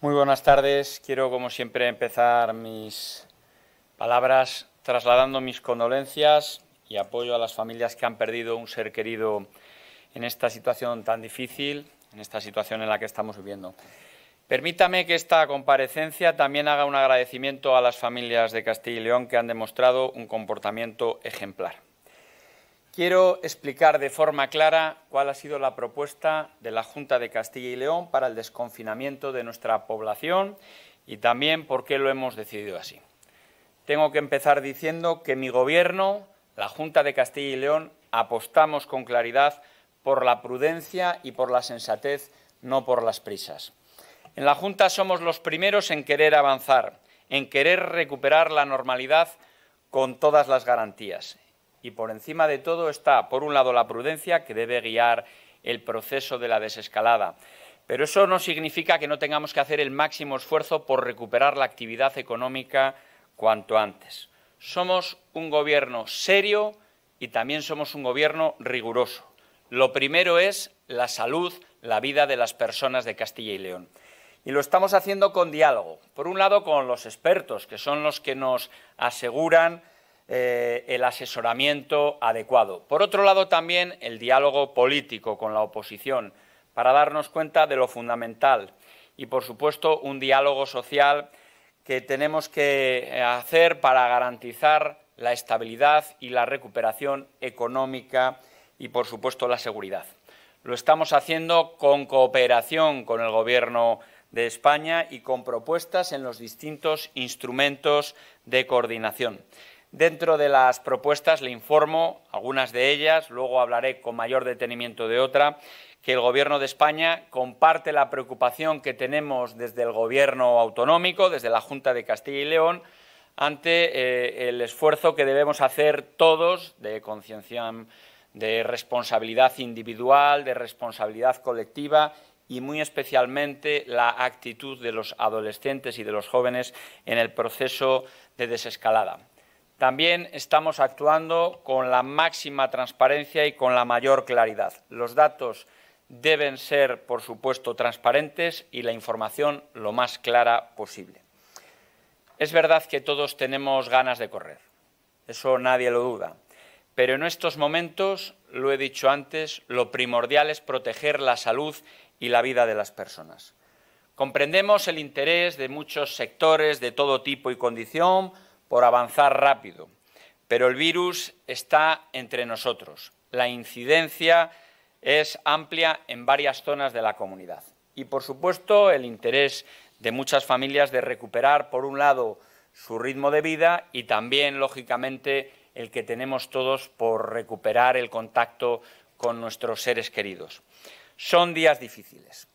Muy buenas tardes. Quiero, como siempre, empezar mis palabras trasladando mis condolencias y apoyo a las familias que han perdido un ser querido en esta situación tan difícil, en esta situación en la que estamos viviendo. Permítame que esta comparecencia también haga un agradecimiento a las familias de Castilla y León que han demostrado un comportamiento ejemplar. Quiero explicar de forma clara cuál ha sido la propuesta de la Junta de Castilla y León para el desconfinamiento de nuestra población y también por qué lo hemos decidido así. Tengo que empezar diciendo que mi Gobierno, la Junta de Castilla y León, apostamos con claridad por la prudencia y por la sensatez, no por las prisas. En la Junta somos los primeros en querer avanzar, en querer recuperar la normalidad con todas las garantías y por encima de todo está, por un lado, la prudencia, que debe guiar el proceso de la desescalada. Pero eso no significa que no tengamos que hacer el máximo esfuerzo por recuperar la actividad económica cuanto antes. Somos un gobierno serio y también somos un gobierno riguroso. Lo primero es la salud, la vida de las personas de Castilla y León. Y lo estamos haciendo con diálogo. Por un lado, con los expertos, que son los que nos aseguran eh, el asesoramiento adecuado. Por otro lado, también el diálogo político con la oposición, para darnos cuenta de lo fundamental y, por supuesto, un diálogo social que tenemos que eh, hacer para garantizar la estabilidad y la recuperación económica y, por supuesto, la seguridad. Lo estamos haciendo con cooperación con el Gobierno de España y con propuestas en los distintos instrumentos de coordinación. Dentro de las propuestas le informo, algunas de ellas, luego hablaré con mayor detenimiento de otra, que el Gobierno de España comparte la preocupación que tenemos desde el Gobierno autonómico, desde la Junta de Castilla y León, ante eh, el esfuerzo que debemos hacer todos de conciencia de responsabilidad individual, de responsabilidad colectiva y muy especialmente la actitud de los adolescentes y de los jóvenes en el proceso de desescalada. También estamos actuando con la máxima transparencia y con la mayor claridad. Los datos deben ser, por supuesto, transparentes y la información lo más clara posible. Es verdad que todos tenemos ganas de correr, eso nadie lo duda, pero en estos momentos, lo he dicho antes, lo primordial es proteger la salud y la vida de las personas. Comprendemos el interés de muchos sectores de todo tipo y condición, por avanzar rápido, pero el virus está entre nosotros. La incidencia es amplia en varias zonas de la comunidad. Y, por supuesto, el interés de muchas familias de recuperar, por un lado, su ritmo de vida y también, lógicamente, el que tenemos todos por recuperar el contacto con nuestros seres queridos. Son días difíciles.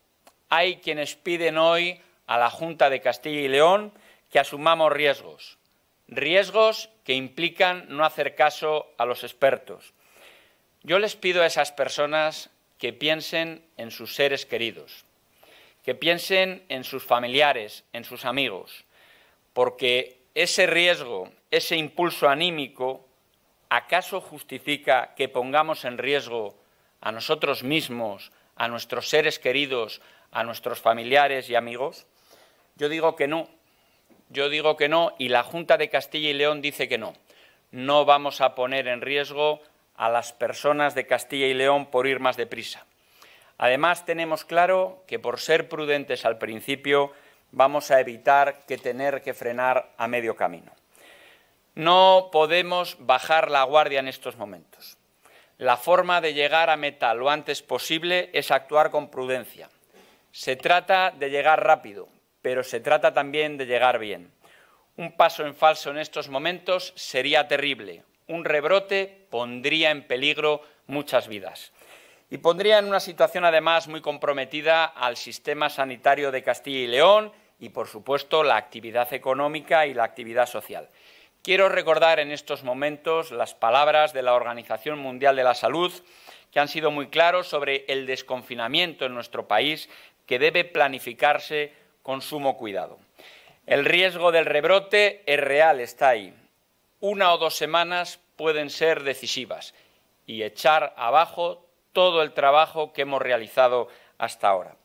Hay quienes piden hoy a la Junta de Castilla y León que asumamos riesgos, Riesgos que implican no hacer caso a los expertos. Yo les pido a esas personas que piensen en sus seres queridos, que piensen en sus familiares, en sus amigos, porque ese riesgo, ese impulso anímico, ¿acaso justifica que pongamos en riesgo a nosotros mismos, a nuestros seres queridos, a nuestros familiares y amigos? Yo digo que no, yo digo que no y la Junta de Castilla y León dice que no. No vamos a poner en riesgo a las personas de Castilla y León por ir más deprisa. Además, tenemos claro que por ser prudentes al principio vamos a evitar que tener que frenar a medio camino. No podemos bajar la guardia en estos momentos. La forma de llegar a meta lo antes posible es actuar con prudencia. Se trata de llegar rápido, pero se trata también de llegar bien. Un paso en falso en estos momentos sería terrible. Un rebrote pondría en peligro muchas vidas. Y pondría en una situación además muy comprometida al sistema sanitario de Castilla y León y, por supuesto, la actividad económica y la actividad social. Quiero recordar en estos momentos las palabras de la Organización Mundial de la Salud, que han sido muy claros sobre el desconfinamiento en nuestro país, que debe planificarse con sumo cuidado. El riesgo del rebrote es real, está ahí. Una o dos semanas pueden ser decisivas y echar abajo todo el trabajo que hemos realizado hasta ahora.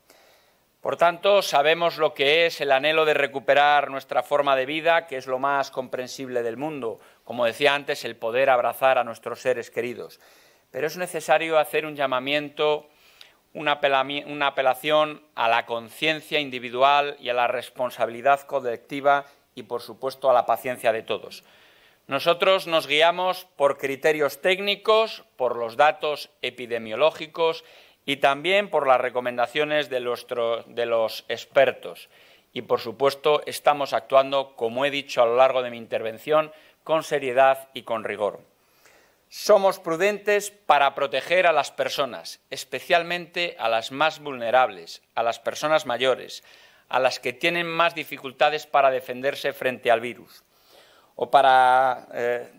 Por tanto, sabemos lo que es el anhelo de recuperar nuestra forma de vida, que es lo más comprensible del mundo, como decía antes, el poder abrazar a nuestros seres queridos. Pero es necesario hacer un llamamiento una, apelación a la conciencia individual y a la responsabilidad colectiva y, por supuesto, a la paciencia de todos. Nosotros nos guiamos por criterios técnicos, por los datos epidemiológicos y también por las recomendaciones de los expertos. Y, por supuesto, estamos actuando, como he dicho a lo largo de mi intervención, con seriedad y con rigor. Somos prudentes para proteger a las personas, especialmente a las más vulnerables, a las personas mayores, a las que tienen más dificultades para defenderse frente al virus. O para, eh,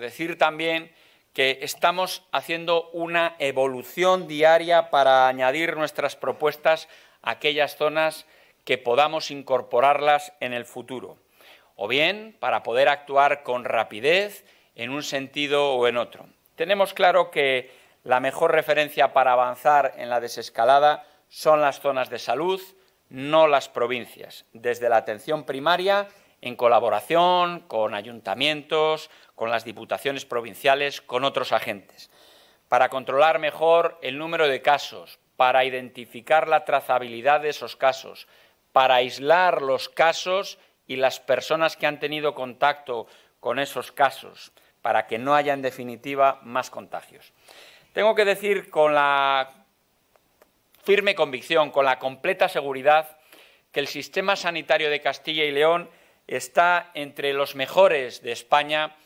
decir también que estamos haciendo una evolución diaria para añadir nuestras propuestas a aquellas zonas que podamos incorporarlas en el futuro, o bien para poder actuar con rapidez en un sentido o en otro. Tenemos claro que la mejor referencia para avanzar en la desescalada son las zonas de salud, no las provincias, desde la atención primaria en colaboración con ayuntamientos, con las diputaciones provinciales, con otros agentes, para controlar mejor el número de casos, para identificar la trazabilidad de esos casos, para aislar los casos y las personas que han tenido contacto con esos casos, para que no haya en definitiva más contagios. Tengo que decir con la firme convicción, con la completa seguridad, que el sistema sanitario de Castilla y León está entre los mejores de España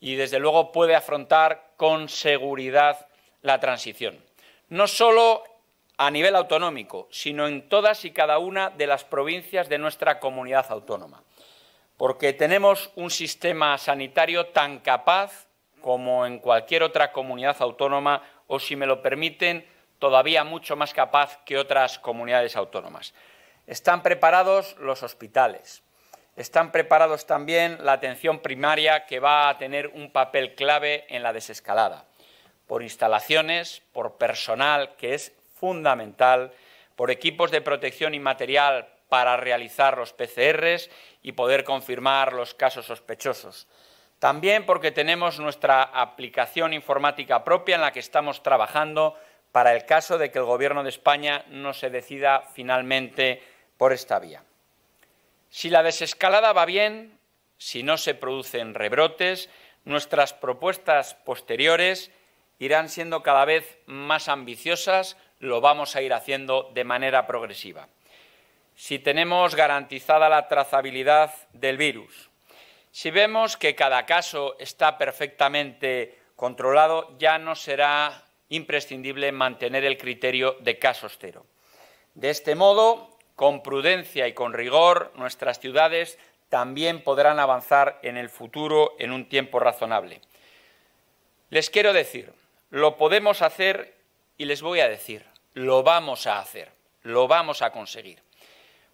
y desde luego puede afrontar con seguridad la transición. No solo a nivel autonómico, sino en todas y cada una de las provincias de nuestra comunidad autónoma porque tenemos un sistema sanitario tan capaz como en cualquier otra comunidad autónoma o, si me lo permiten, todavía mucho más capaz que otras comunidades autónomas. Están preparados los hospitales, están preparados también la atención primaria que va a tener un papel clave en la desescalada, por instalaciones, por personal, que es fundamental, por equipos de protección y material, para realizar los PCRs y poder confirmar los casos sospechosos. También porque tenemos nuestra aplicación informática propia en la que estamos trabajando para el caso de que el Gobierno de España no se decida finalmente por esta vía. Si la desescalada va bien, si no se producen rebrotes, nuestras propuestas posteriores irán siendo cada vez más ambiciosas, lo vamos a ir haciendo de manera progresiva si tenemos garantizada la trazabilidad del virus, si vemos que cada caso está perfectamente controlado, ya no será imprescindible mantener el criterio de casos cero. De este modo, con prudencia y con rigor, nuestras ciudades también podrán avanzar en el futuro en un tiempo razonable. Les quiero decir, lo podemos hacer y les voy a decir, lo vamos a hacer, lo vamos a conseguir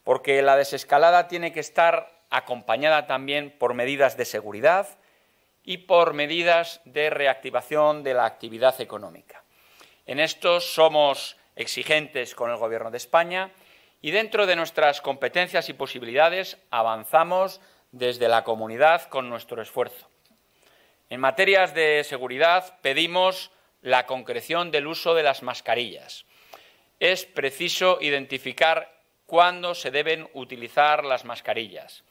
porque la desescalada tiene que estar acompañada también por medidas de seguridad y por medidas de reactivación de la actividad económica. En esto somos exigentes con el Gobierno de España y dentro de nuestras competencias y posibilidades avanzamos desde la comunidad con nuestro esfuerzo. En materias de seguridad pedimos la concreción del uso de las mascarillas. Es preciso identificar cuándo se deben utilizar las mascarillas,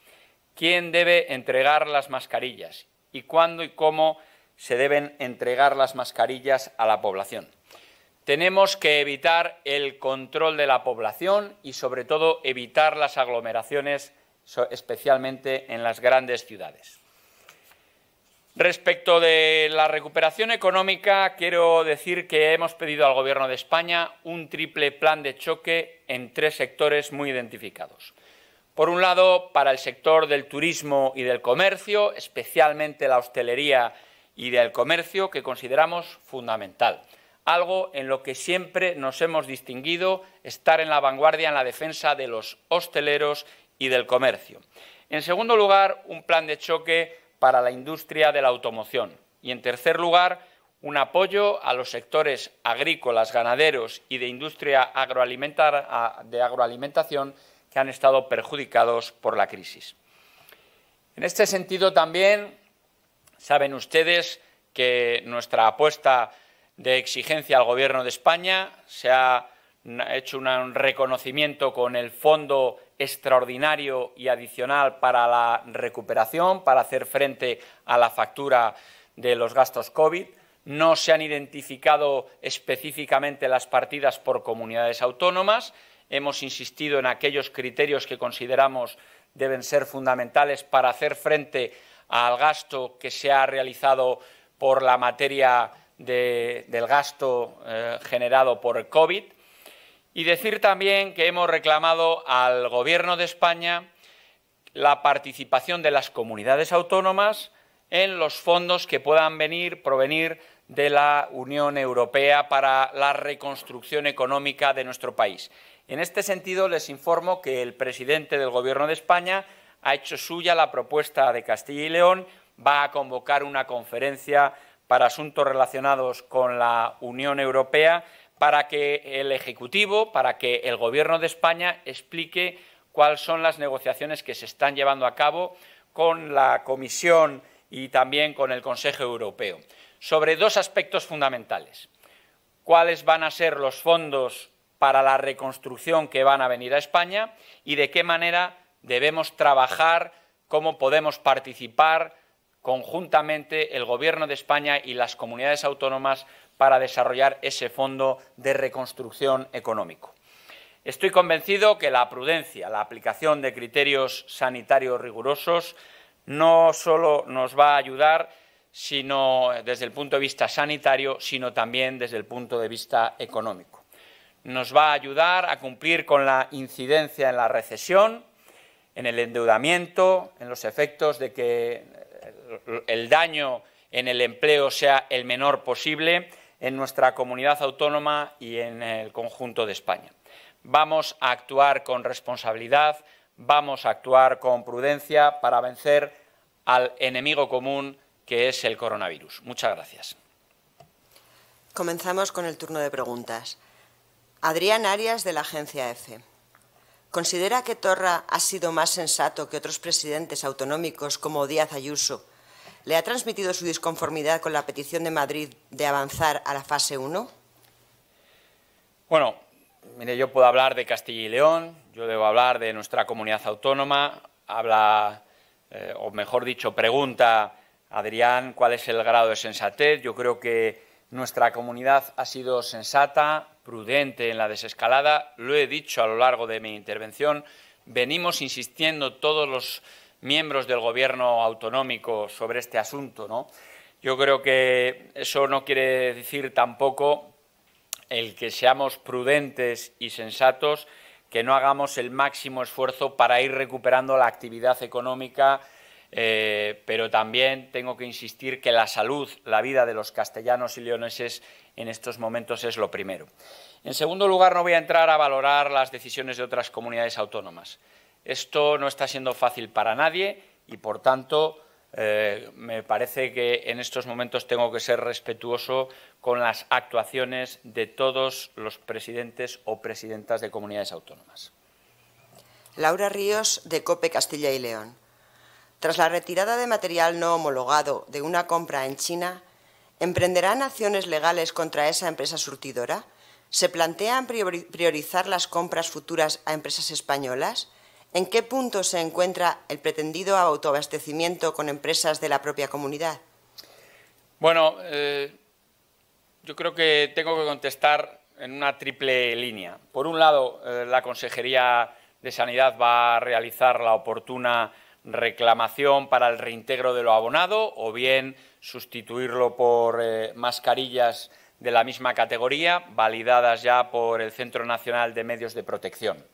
quién debe entregar las mascarillas y cuándo y cómo se deben entregar las mascarillas a la población. Tenemos que evitar el control de la población y, sobre todo, evitar las aglomeraciones, especialmente en las grandes ciudades. Respecto de la recuperación económica, quiero decir que hemos pedido al Gobierno de España un triple plan de choque en tres sectores muy identificados. Por un lado, para el sector del turismo y del comercio, especialmente la hostelería y del comercio, que consideramos fundamental. Algo en lo que siempre nos hemos distinguido, estar en la vanguardia en la defensa de los hosteleros y del comercio. En segundo lugar, un plan de choque para la industria de la automoción. Y, en tercer lugar, un apoyo a los sectores agrícolas, ganaderos y de industria de agroalimentación que han estado perjudicados por la crisis. En este sentido, también saben ustedes que nuestra apuesta de exigencia al Gobierno de España se ha hecho un reconocimiento con el Fondo extraordinario y adicional para la recuperación, para hacer frente a la factura de los gastos COVID. No se han identificado específicamente las partidas por comunidades autónomas. Hemos insistido en aquellos criterios que consideramos deben ser fundamentales para hacer frente al gasto que se ha realizado por la materia del gasto eh, generado por COVID y decir también que hemos reclamado al Gobierno de España la participación de las comunidades autónomas en los fondos que puedan venir, provenir de la Unión Europea para la reconstrucción económica de nuestro país. En este sentido, les informo que el presidente del Gobierno de España ha hecho suya la propuesta de Castilla y León, va a convocar una conferencia para asuntos relacionados con la Unión Europea para que el Ejecutivo, para que el Gobierno de España explique cuáles son las negociaciones que se están llevando a cabo con la Comisión y también con el Consejo Europeo sobre dos aspectos fundamentales. ¿Cuáles van a ser los fondos para la reconstrucción que van a venir a España y de qué manera debemos trabajar, cómo podemos participar conjuntamente el Gobierno de España y las comunidades autónomas para desarrollar ese fondo de reconstrucción económico. Estoy convencido que la prudencia, la aplicación de criterios sanitarios rigurosos, no solo nos va a ayudar sino desde el punto de vista sanitario, sino también desde el punto de vista económico. Nos va a ayudar a cumplir con la incidencia en la recesión, en el endeudamiento, en los efectos de que el daño en el empleo sea el menor posible en nuestra comunidad autónoma y en el conjunto de España. Vamos a actuar con responsabilidad, vamos a actuar con prudencia para vencer al enemigo común que es el coronavirus. Muchas gracias. Comenzamos con el turno de preguntas. Adrián Arias, de la agencia EFE. ¿Considera que Torra ha sido más sensato que otros presidentes autonómicos como Díaz Ayuso le ha transmitido su disconformidad con la petición de Madrid de avanzar a la fase 1? Bueno, mire, yo puedo hablar de Castilla y León, yo debo hablar de nuestra comunidad autónoma, habla, eh, o mejor dicho, pregunta Adrián cuál es el grado de sensatez. Yo creo que nuestra comunidad ha sido sensata, prudente en la desescalada, lo he dicho a lo largo de mi intervención, venimos insistiendo todos los miembros del gobierno autonómico sobre este asunto. Yo creo que eso no quiere decir tampoco el que seamos prudentes y sensatos, que no hagamos el máximo esfuerzo para ir recuperando la actividad económica, eh, pero también tengo que insistir que la salud, la vida de los castellanos y leoneses en estos momentos es lo primero. En segundo lugar, no voy a entrar a valorar las decisiones de otras comunidades autónomas. Esto no está siendo fácil para nadie y, por tanto, eh, me parece que en estos momentos tengo que ser respetuoso con las actuaciones de todos los presidentes o presidentas de comunidades autónomas. Laura Ríos, de COPE Castilla y León. Tras la retirada de material no homologado de una compra en China, ¿emprenderán acciones legales contra esa empresa surtidora? ¿Se plantean priorizar las compras futuras a empresas españolas? ¿En qué punto se encuentra el pretendido autoabastecimiento con empresas de la propia comunidad? Bueno, eh, yo creo que tengo que contestar en una triple línea. Por un lado, eh, la Consejería de Sanidad va a realizar la oportuna reclamación para el reintegro de lo abonado o bien sustituirlo por eh, mascarillas de la misma categoría, validadas ya por el Centro Nacional de Medios de Protección.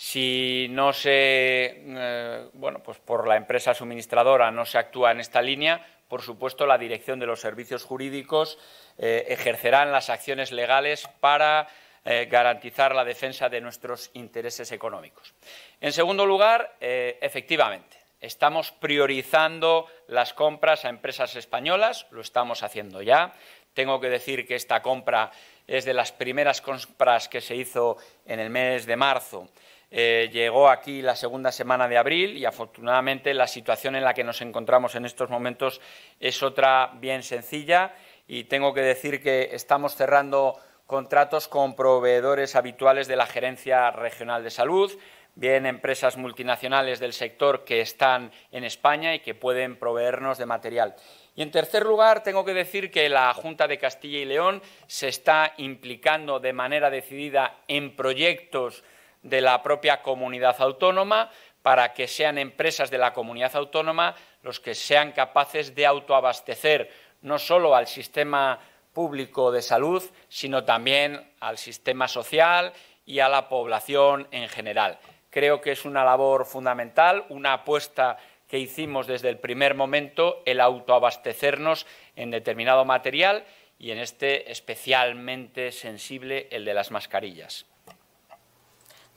Si no se, eh, pues por la empresa suministradora no se actúa en esta línea, por supuesto, la Dirección de los Servicios Jurídicos ejercerá eh, ejercerán las acciones legales para eh, garantizar la defensa de nuestros intereses económicos. En segundo lugar, efectivamente, estamos priorizando las compras a empresas españolas, lo estamos haciendo ya. Tengo que decir que esta compra es de las primeras compras que se hizo en el mes de marzo eh, llegó aquí la segunda semana de abril y afortunadamente la situación en la que nos encontramos en estos momentos es otra bien sencilla y tengo que decir que estamos cerrando contratos con proveedores habituales de la Gerencia Regional de Salud, bien empresas multinacionales del sector que están en España y que pueden proveernos de material. Y en tercer lugar, tengo que decir que la Junta de Castilla y León se está implicando de manera decidida en proyectos de la propia comunidad autónoma para que sean empresas de la comunidad autónoma los que sean capaces de autoabastecer no solo al sistema público de salud, sino también al sistema social y a la población en general. Creo que es una labor fundamental, una apuesta que hicimos desde el primer momento, el autoabastecernos en determinado material y en este especialmente sensible el de las mascarillas.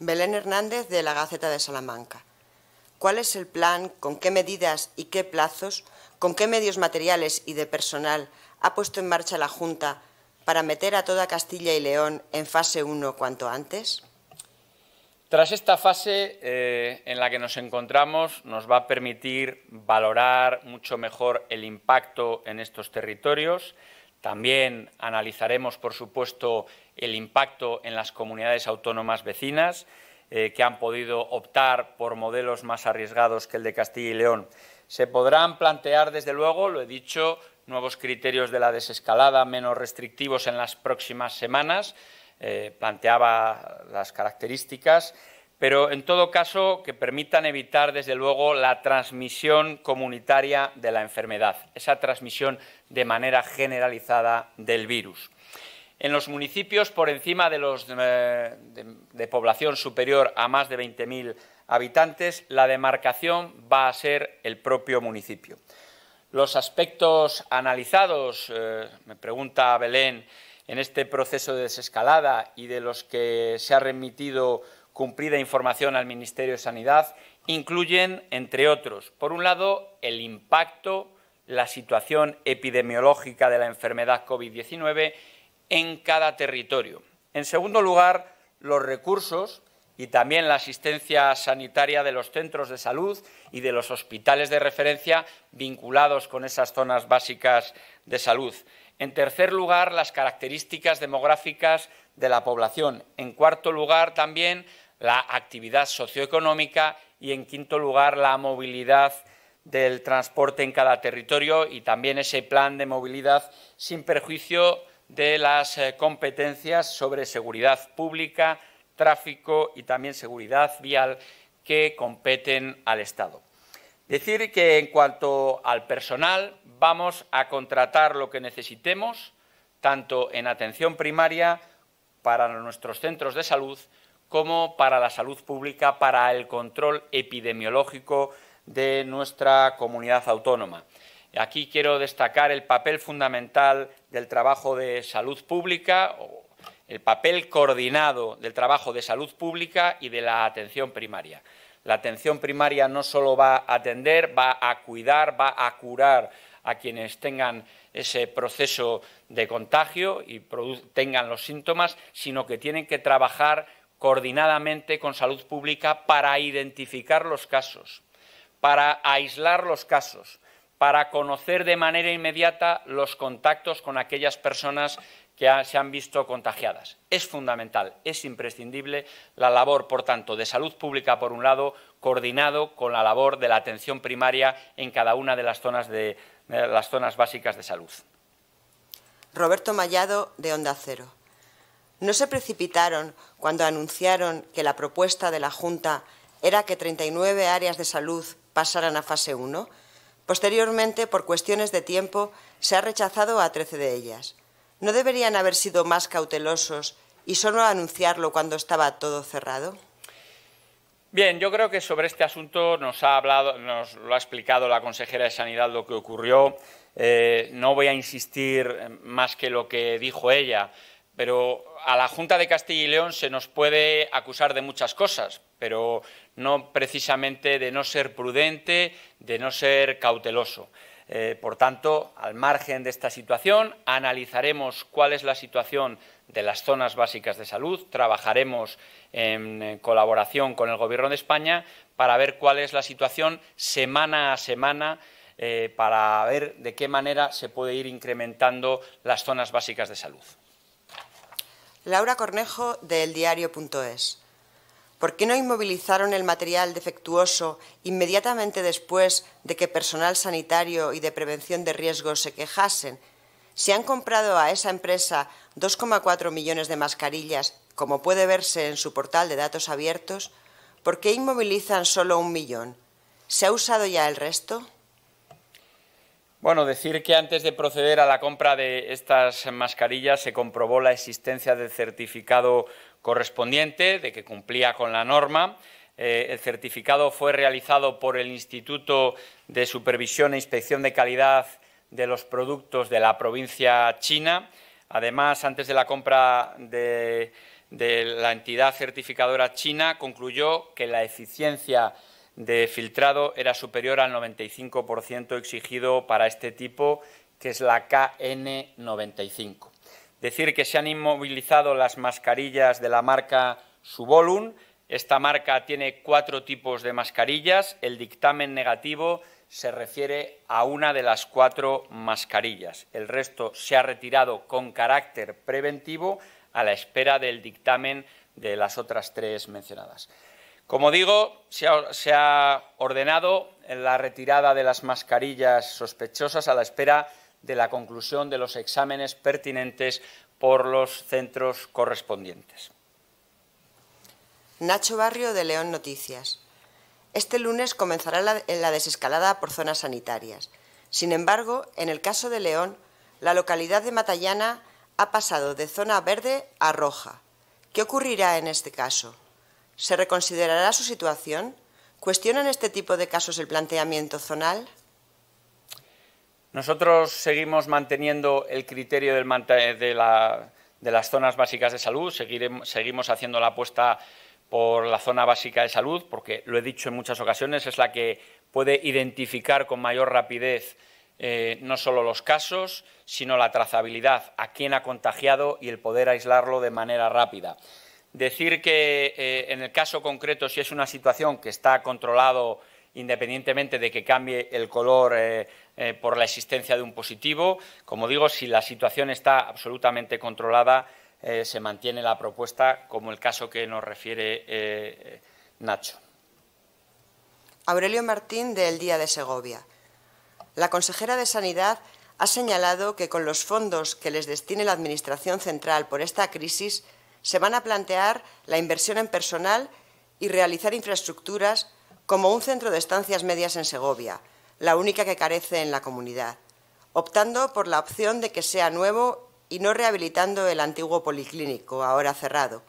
Belén Hernández de la Gaceta de Salamanca. ¿Cuál es el plan, con qué medidas y qué plazos, con qué medios materiales y de personal ha puesto en marcha la Junta para meter a toda Castilla y León en fase 1 cuanto antes? Tras esta fase eh, en la que nos encontramos, nos va a permitir valorar mucho mejor el impacto en estos territorios. También analizaremos, por supuesto, el impacto en las comunidades autónomas vecinas, eh, que han podido optar por modelos más arriesgados que el de Castilla y León. Se podrán plantear, desde luego, lo he dicho, nuevos criterios de la desescalada menos restrictivos en las próximas semanas. Eh, planteaba las características, pero en todo caso que permitan evitar, desde luego, la transmisión comunitaria de la enfermedad, esa transmisión de manera generalizada del virus. En los municipios por encima de, los, eh, de, población superior a más de 20.000 habitantes, la demarcación va a ser el propio municipio. Los aspectos analizados, eh, me pregunta Belén, en este proceso de desescalada y de los que se ha remitido cumplida información al Ministerio de Sanidad, incluyen, entre otros, por un lado, el impacto, la situación epidemiológica de la enfermedad COVID-19 en cada territorio. En segundo lugar, los recursos y también la asistencia sanitaria de los centros de salud y de los hospitales de referencia vinculados con esas zonas básicas de salud. En tercer lugar, las características demográficas de la población. En cuarto lugar, también la actividad socioeconómica y, en quinto lugar, la movilidad del transporte en cada territorio y también ese plan de movilidad sin perjuicio de las eh, competencias sobre seguridad pública, tráfico y también seguridad vial que competen al Estado. Decir que en cuanto al personal, vamos a contratar lo que necesitemos, tanto en atención primaria para nuestros centros de salud como para la salud pública, para el control epidemiológico de nuestra comunidad autónoma. Aquí quiero destacar el papel fundamental del trabajo de salud pública, el papel coordinado del trabajo de salud pública y de la atención primaria. La atención primaria no solo va a atender, va a cuidar, va a curar a quienes tengan ese proceso de contagio y tengan los síntomas, sino que tienen que trabajar coordinadamente con salud pública para identificar los casos, para aislar los casos, para conocer de manera inmediata los contactos con aquellas personas que se han visto contagiadas. Es fundamental, es imprescindible la labor, por tanto, de salud pública, por un lado, coordinado con la labor de la atención primaria en cada una de las zonas, de las zonas básicas de salud. Roberto Mallado, de Onda Cero. ¿No se precipitaron cuando anunciaron que la propuesta de la Junta era que 39 áreas de salud pasaran a fase 1? Posteriormente, por cuestiones de tiempo, se ha rechazado a 13 de ellas. ¿No deberían haber sido más cautelosos y solo anunciarlo cuando estaba todo cerrado? Bien, yo creo que sobre este asunto nos ha hablado, nos lo ha explicado la consejera de Sanidad lo que ocurrió. Eh, no voy a insistir más que lo que dijo ella pero a la Junta de Castilla y León se nos puede acusar de muchas cosas, pero no precisamente de no ser prudente, de no ser cauteloso. Eh, por tanto, al margen de esta situación, analizaremos cuál es la situación de las zonas básicas de salud, trabajaremos en eh, colaboración con el Gobierno de España para ver cuál es la situación semana a semana eh, para ver de qué manera se puede ir incrementando las zonas básicas de salud. Laura Cornejo de eldiario.es. ¿Por qué no inmovilizaron el material defectuoso inmediatamente después de que personal sanitario y de prevención de riesgos se quejasen? Si han comprado a esa empresa 2,4 millones de mascarillas, como puede verse en su portal de datos abiertos. ¿Por qué inmovilizan solo un millón? ¿Se ha usado ya el resto? Bueno, decir que antes de proceder a la compra de estas mascarillas se comprobó la existencia del certificado correspondiente, de que cumplía con la norma. Eh, el certificado fue realizado por el Instituto de Supervisión e Inspección de Calidad de los Productos de la provincia china. Además, antes de la compra de la entidad certificadora china, concluyó que la eficiencia de filtrado era superior al 95% exigido para este tipo, que es la KN95. Decir que se han inmovilizado las mascarillas de la marca Subolum. Esta marca tiene cuatro tipos de mascarillas. El dictamen negativo se refiere a una de las cuatro mascarillas. El resto se ha retirado con carácter preventivo a la espera del dictamen de las otras tres mencionadas. Como digo, se ha, ordenado la retirada de las mascarillas sospechosas a la espera de la conclusión de los exámenes pertinentes por los centros correspondientes. Nacho Barrio de León Noticias. Este lunes comenzará la desescalada por zonas sanitarias. Sin embargo, en el caso de León, la localidad de Matallana ha pasado de zona verde a roja. ¿Qué ocurrirá en este caso? ¿Se reconsiderará su situación? ¿Cuestionan este tipo de casos el planteamiento zonal? Nosotros seguimos manteniendo el criterio de, las zonas básicas de salud, seguimos haciendo la apuesta por la zona básica de salud, porque lo he dicho en muchas ocasiones, es la que puede identificar con mayor rapidez eh, no solo los casos, sino la trazabilidad, a quién ha contagiado y el poder aislarlo de manera rápida. Decir que eh, en el caso concreto, si es una situación que está controlado independientemente de que cambie el color eh, eh, por la existencia de un positivo, como digo, si la situación está absolutamente controlada, se mantiene la propuesta, como el caso que nos refiere Nacho. Aurelio Martín, del Día de Segovia. La consejera de Sanidad ha señalado que con los fondos que les destine la Administración Central por esta crisis se van a plantear la inversión en personal y realizar infraestructuras como un centro de estancias medias en Segovia, la única que carece en la comunidad, optando por la opción de que sea nuevo y no rehabilitando el antiguo policlínico, ahora cerrado.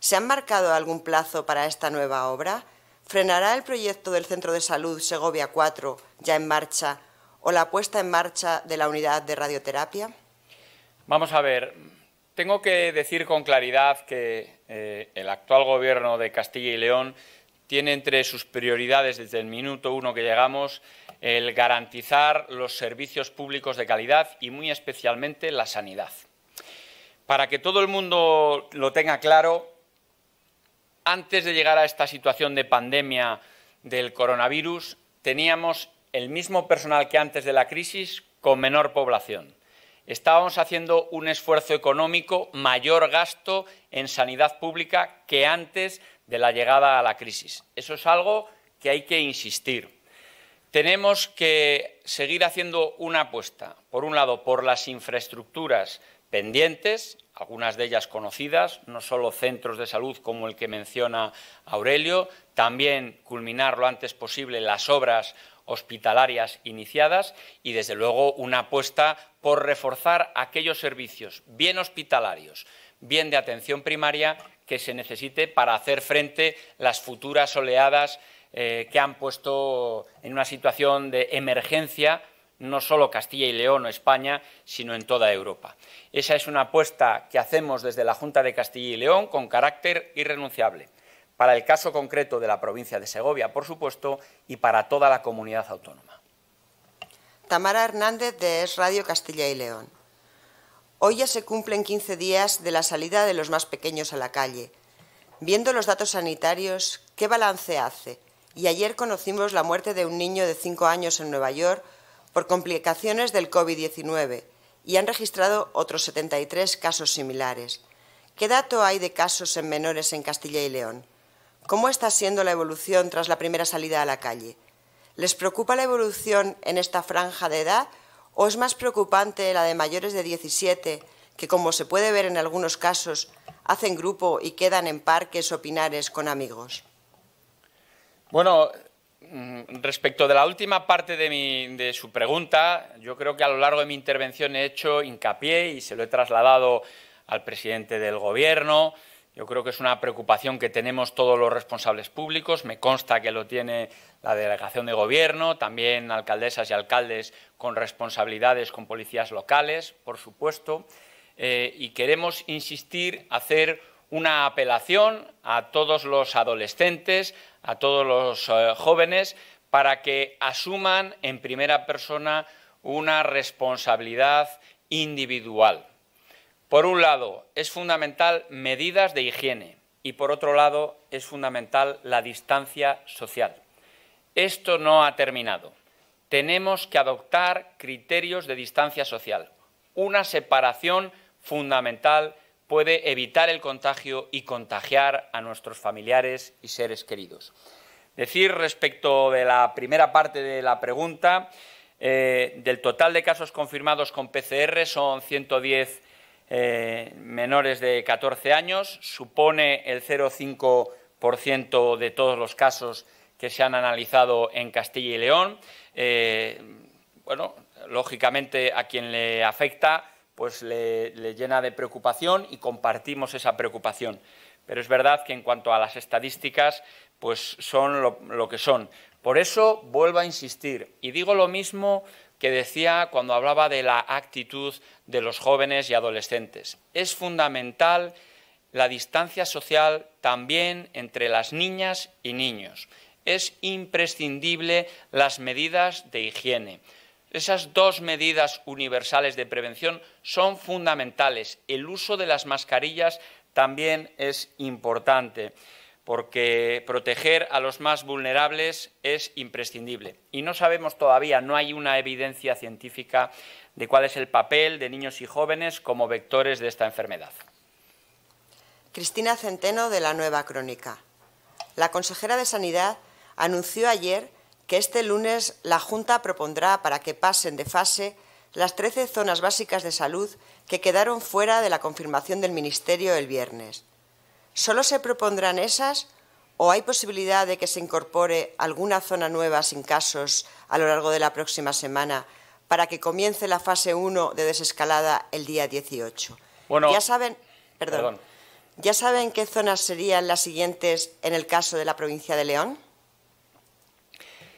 ¿Se han marcado algún plazo para esta nueva obra? ¿Frenará el proyecto del Centro de Salud Segovia 4 ya en marcha o la puesta en marcha de la unidad de radioterapia? Vamos a ver, tengo que decir con claridad que eh, el actual gobierno de Castilla y León tiene entre sus prioridades desde el minuto uno que llegamos el garantizar los servicios públicos de calidad y muy especialmente la sanidad. Para que todo el mundo lo tenga claro, antes de llegar a esta situación de pandemia del coronavirus, teníamos el mismo personal que antes de la crisis con menor población estábamos haciendo un esfuerzo económico, mayor gasto en sanidad pública que antes de la llegada a la crisis. Eso es algo que hay que insistir. Tenemos que seguir haciendo una apuesta, por un lado, por las infraestructuras pendientes, algunas de ellas conocidas, no solo centros de salud como el que menciona Aurelio, también culminar lo antes posible las obras hospitalarias iniciadas y, desde luego, una apuesta por reforzar aquellos servicios, bien hospitalarios, bien de atención primaria, que se necesite para hacer frente a las futuras oleadas eh, que han puesto en una situación de emergencia no solo Castilla y León o España, sino en toda Europa. Esa es una apuesta que hacemos desde la Junta de Castilla y León con carácter irrenunciable, para el caso concreto de la provincia de Segovia, por supuesto, y para toda la comunidad autónoma. Tamara Hernández de Es Radio Castilla y León. Hoy ya se cumplen 15 días de la salida de los más pequeños a la calle. Viendo los datos sanitarios, ¿qué balance hace? Y ayer conocimos la muerte de un niño de 5 años en Nueva York por complicaciones del COVID-19 y han registrado otros 73 casos similares. ¿Qué dato hay de casos en menores en Castilla y León? ¿Cómo está siendo la evolución tras la primera salida a la calle? ¿Les preocupa la evolución en esta franja de edad o es más preocupante la de mayores de 17 que, como se puede ver en algunos casos, hacen grupo y quedan en parques o pinares con amigos? Bueno, mm, respecto de la última parte de, de, su pregunta, yo creo que a lo largo de mi intervención he hecho hincapié y se lo he trasladado al presidente del Gobierno, yo creo que es una preocupación que tenemos todos los responsables públicos. Me consta que lo tiene la delegación de gobierno, también alcaldesas y alcaldes con responsabilidades con policías locales, por supuesto. Eh, y queremos insistir, hacer una apelación a todos los adolescentes, a todos los eh, jóvenes, para que asuman en primera persona una responsabilidad individual. Por un lado, es fundamental medidas de higiene y por otro lado, es fundamental la distancia social. Esto no ha terminado. Tenemos que adoptar criterios de distancia social. Una separación fundamental puede evitar el contagio y contagiar a nuestros familiares y seres queridos. Decir respecto de la primera parte de la pregunta, eh, del total de casos confirmados con PCR son 110 eh, menores de 14 años, supone el 0,5% de todos los casos que se han analizado en Castilla y León. Eh, bueno, lógicamente a quien le afecta, pues le, llena de preocupación y compartimos esa preocupación. Pero es verdad que en cuanto a las estadísticas, pues son lo, que son. Por eso vuelvo a insistir, y digo lo mismo que decía cuando hablaba de la actitud de los jóvenes y adolescentes. Es fundamental la distancia social también entre las niñas y niños. Es imprescindible las medidas de higiene. Esas dos medidas universales de prevención son fundamentales. El uso de las mascarillas también es importante porque proteger a los más vulnerables es imprescindible. Y no sabemos todavía, no hay una evidencia científica de cuál es el papel de niños y jóvenes como vectores de esta enfermedad. Cristina Centeno de la Nueva Crónica. La consejera de Sanidad anunció ayer que este lunes la Junta propondrá para que pasen de fase las 13 zonas básicas de salud que quedaron fuera de la confirmación del Ministerio el viernes. ¿Solo se propondrán esas o hay posibilidad de que se incorpore alguna zona nueva sin casos a lo largo de la próxima semana para que comience la fase 1 de desescalada el día 18? ya saben, ¿Ya saben qué zonas serían las siguientes en el caso de la provincia de León?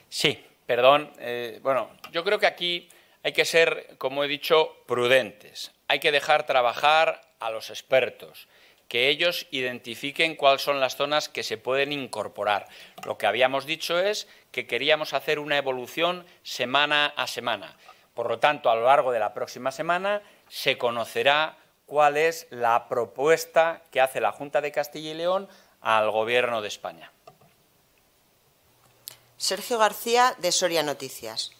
Sí, perdón. Eh, bueno, yo creo que aquí hay que ser, como he dicho, prudentes. Hay que dejar trabajar a los expertos que ellos identifiquen cuáles son las zonas que se pueden incorporar. Lo que habíamos dicho es que queríamos hacer una evolución semana a semana. Por lo tanto, a lo largo de la próxima semana se conocerá cuál es la propuesta que hace la Junta de Castilla y León al Gobierno de España. Sergio García, de Soria Noticias.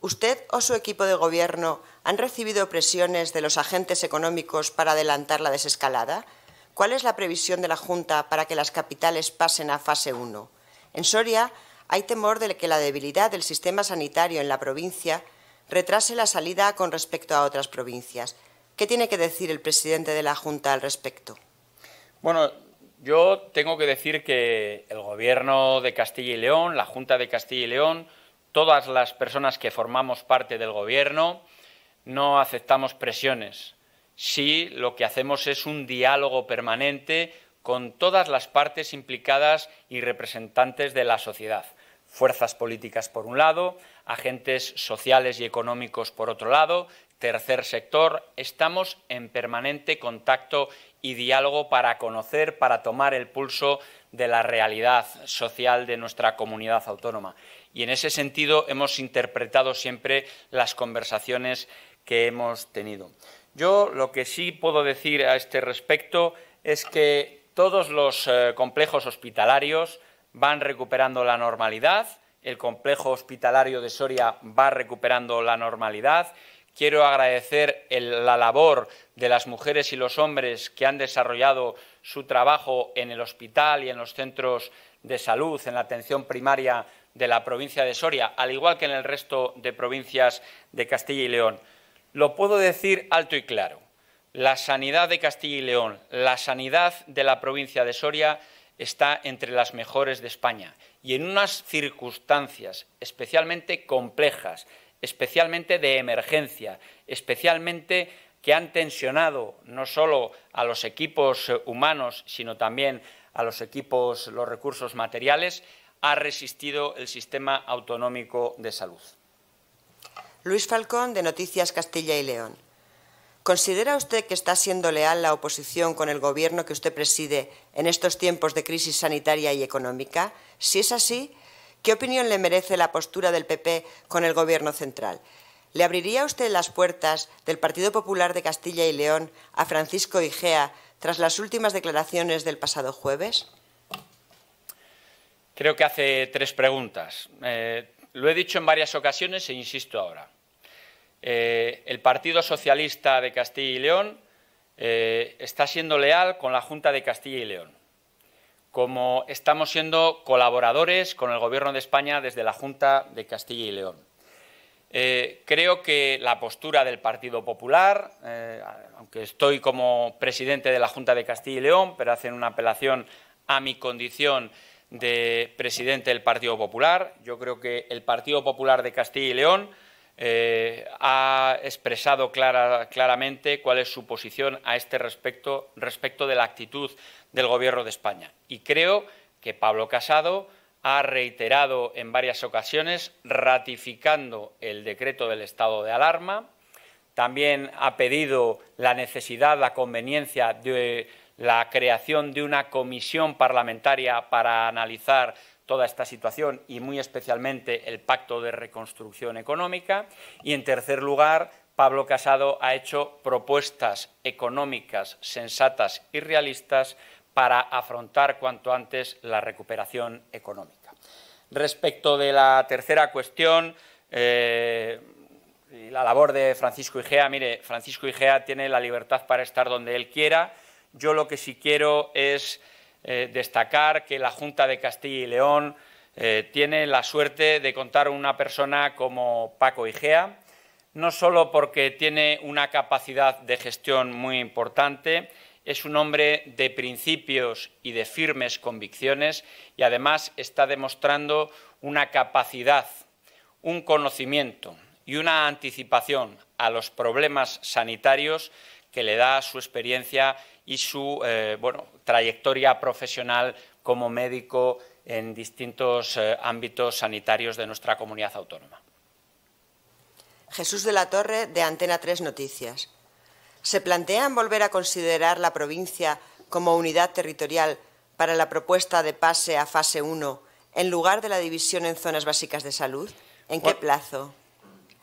¿Usted o su equipo de gobierno han recibido presiones de los agentes económicos para adelantar la desescalada? ¿Cuál es la previsión de la Junta para que las capitales pasen a fase 1? En Soria hay temor de que la debilidad del sistema sanitario en la provincia retrase la salida con respecto a otras provincias. ¿Qué tiene que decir el presidente de la Junta al respecto? Bueno, yo tengo que decir que el Gobierno de Castilla y León, la Junta de Castilla y León, todas las personas que formamos parte del Gobierno, no aceptamos presiones Sí, lo que hacemos es un diálogo permanente con todas las partes implicadas y representantes de la sociedad. Fuerzas políticas por un lado, agentes sociales y económicos por otro lado, tercer sector, estamos en permanente contacto y diálogo para conocer, para tomar el pulso de la realidad social de nuestra comunidad autónoma. Y en ese sentido hemos interpretado siempre las conversaciones que hemos tenido. Yo lo que sí puedo decir a este respecto es que todos los eh, complejos hospitalarios van recuperando la normalidad, el complejo hospitalario de Soria va recuperando la normalidad. Quiero agradecer la labor de las mujeres y los hombres que han desarrollado su trabajo en el hospital y en los centros de salud, en la atención primaria de la provincia de Soria, al igual que en el resto de provincias de Castilla y León. Lo puedo decir alto y claro. La sanidad de Castilla y León, la sanidad de la provincia de Soria está entre las mejores de España y en unas circunstancias especialmente complejas, especialmente de emergencia, especialmente que han tensionado no solo a los equipos eh, humanos, sino también a los equipos, los recursos materiales, ha resistido el sistema autonómico de salud. Luis Falcón, de Noticias Castilla y León. ¿Considera usted que está siendo leal la oposición con el gobierno que usted preside en estos tiempos de crisis sanitaria y económica? Si es así, ¿qué opinión le merece la postura del PP con el gobierno central? ¿Le abriría usted las puertas del Partido Popular de Castilla y León a Francisco Igea tras las últimas declaraciones del pasado jueves? Creo que hace tres preguntas. Eh, lo he dicho en varias ocasiones e insisto ahora. Eh, el Partido Socialista de Castilla y León eh, está siendo leal con la Junta de Castilla y León, como estamos siendo colaboradores con el Gobierno de España desde la Junta de Castilla y León. Eh, creo que la postura del Partido Popular, aunque estoy como presidente de la Junta de Castilla y León, pero hacen una apelación a mi condición de presidente del Partido Popular. Yo creo que el Partido Popular de Castilla y León eh, ha expresado clara, claramente cuál es su posición a este respecto, respecto de la actitud del Gobierno de España. Y creo que Pablo Casado ha reiterado en varias ocasiones, ratificando el decreto del estado de alarma, también ha pedido la necesidad, la conveniencia de la creación de una comisión parlamentaria para analizar toda esta situación y muy especialmente el Pacto de Reconstrucción Económica. Y, en tercer lugar, Pablo Casado ha hecho propuestas económicas sensatas y realistas para afrontar cuanto antes la recuperación económica. Respecto de la tercera cuestión, eh, la labor de Francisco Igea, mire, Francisco Igea tiene la libertad para estar donde él quiera, yo lo que sí quiero es eh, destacar que la Junta de Castilla y León eh, tiene la suerte de contar una persona como Paco Igea, no solo porque tiene una capacidad de gestión muy importante, es un hombre de principios y de firmes convicciones y además está demostrando una capacidad, un conocimiento y una anticipación a los problemas sanitarios que le da su experiencia y su eh, trayectoria profesional como médico en distintos eh, ámbitos sanitarios de nuestra comunidad autónoma. Jesús de la Torre, de Antena 3 Noticias. ¿Se plantean volver a considerar la provincia como unidad territorial para la propuesta de pase a fase 1 en lugar de la división en zonas básicas de salud? ¿En qué plazo?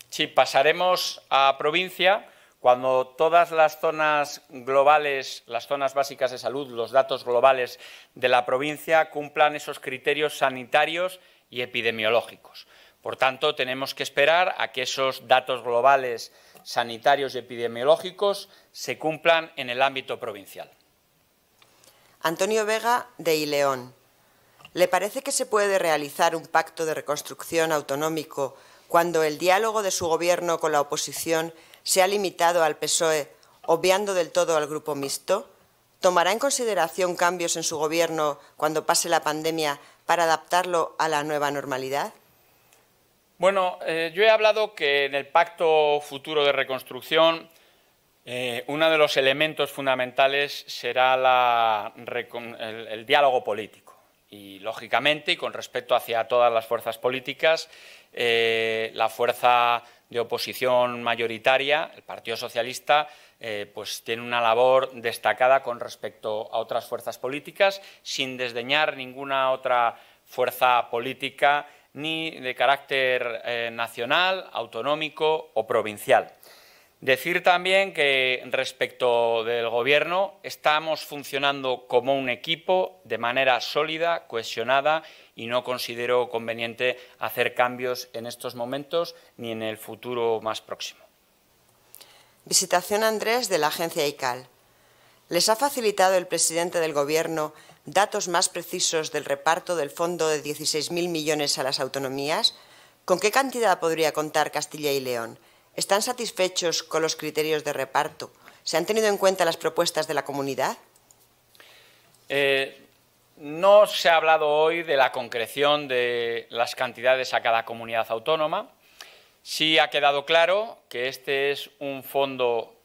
Sí, pasaremos a provincia cuando todas las zonas globales, las zonas básicas de salud, los datos globales de la provincia cumplan esos criterios sanitarios y epidemiológicos. Por tanto, tenemos que esperar a que esos datos globales sanitarios y epidemiológicos se cumplan en el ámbito provincial. Antonio Vega, de Ileón. ¿Le parece que se puede realizar un pacto de reconstrucción autonómico cuando el diálogo de su gobierno con la oposición se ha limitado al PSOE, obviando del todo al grupo mixto? ¿Tomará en consideración cambios en su gobierno cuando pase la pandemia para adaptarlo a la nueva normalidad? Bueno, eh, yo he hablado que en el Pacto Futuro de Reconstrucción eh, uno de los elementos fundamentales será el diálogo político. Y, lógicamente, y con respecto hacia todas las fuerzas políticas, eh, la fuerza de oposición mayoritaria, el Partido Socialista, eh, pues tiene una labor destacada con respecto a otras fuerzas políticas, sin desdeñar ninguna otra fuerza política ni de carácter eh, nacional, autonómico o provincial. Decir también que respecto del Gobierno estamos funcionando como un equipo de manera sólida, cohesionada y no considero conveniente hacer cambios en estos momentos ni en el futuro más próximo. Visitación Andrés de la agencia ICAL. ¿Les ha facilitado el presidente del Gobierno datos más precisos del reparto del fondo de 16.000 millones a las autonomías? ¿Con qué cantidad podría contar Castilla y León? ¿Están satisfechos con los criterios de reparto? ¿Se han tenido en cuenta las propuestas de la comunidad? Eh, no se ha hablado hoy de la concreción de las cantidades a cada comunidad autónoma. Sí ha quedado claro que este es un fondo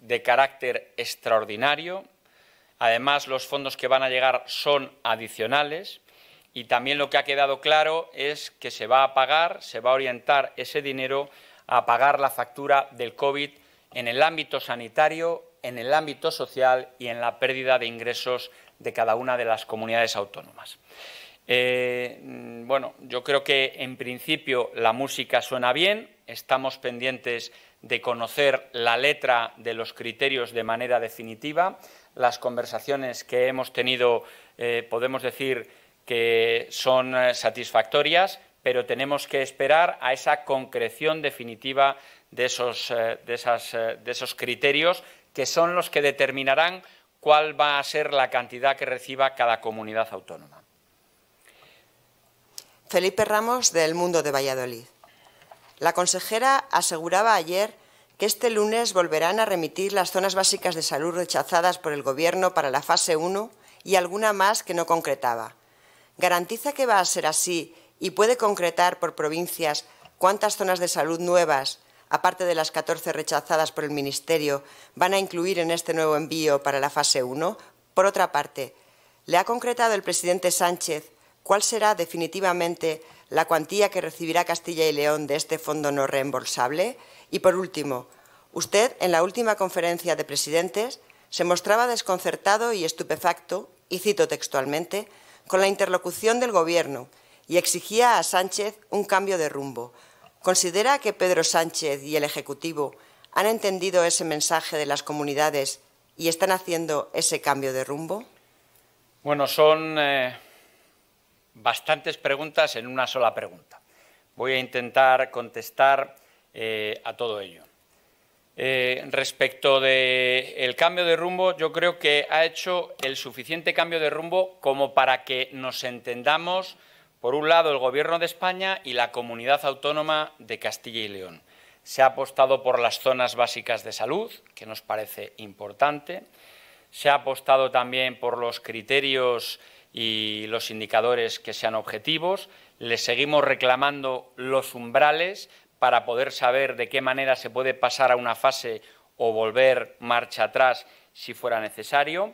de carácter extraordinario. Además, los fondos que van a llegar son adicionales. Y también lo que ha quedado claro es que se va a pagar, se va a orientar ese dinero a pagar la factura del COVID en el ámbito sanitario, en el ámbito social y en la pérdida de ingresos de cada una de las comunidades autónomas. Eh, bueno, yo creo que en principio la música suena bien, estamos pendientes de conocer la letra de los criterios de manera definitiva. Las conversaciones que hemos tenido eh, podemos decir que son eh, satisfactorias, pero tenemos que esperar a esa concreción definitiva eh, eh, de esos, criterios que son los que determinarán cuál va a ser la cantidad que reciba cada comunidad autónoma. Felipe Ramos, del Mundo de Valladolid. La consejera aseguraba ayer que este lunes volverán a remitir las zonas básicas de salud rechazadas por el Gobierno para la fase 1 y alguna más que no concretaba. ¿Garantiza que va a ser así y puede concretar por provincias cuántas zonas de salud nuevas, aparte de las 14 rechazadas por el Ministerio, van a incluir en este nuevo envío para la fase 1? Por otra parte, ¿le ha concretado el presidente Sánchez cuál será definitivamente la cuantía que recibirá Castilla y León de este fondo no reembolsable? Y por último, usted en la última conferencia de presidentes se mostraba desconcertado y estupefacto, y cito textualmente, con la interlocución del Gobierno y exigía a Sánchez un cambio de rumbo. ¿Considera que Pedro Sánchez y el Ejecutivo han entendido ese mensaje de las comunidades y están haciendo ese cambio de rumbo? Bueno, son eh, bastantes preguntas en una sola pregunta. Voy a intentar contestar eh, a todo ello. Eh, respecto del el cambio de rumbo, yo creo que ha hecho el suficiente cambio de rumbo como para que nos entendamos por un lado, el Gobierno de España y la comunidad autónoma de Castilla y León. Se ha apostado por las zonas básicas de salud, que nos parece importante. Se ha apostado también por los criterios y los indicadores que sean objetivos. Le seguimos reclamando los umbrales para poder saber de qué manera se puede pasar a una fase o volver marcha atrás si fuera necesario.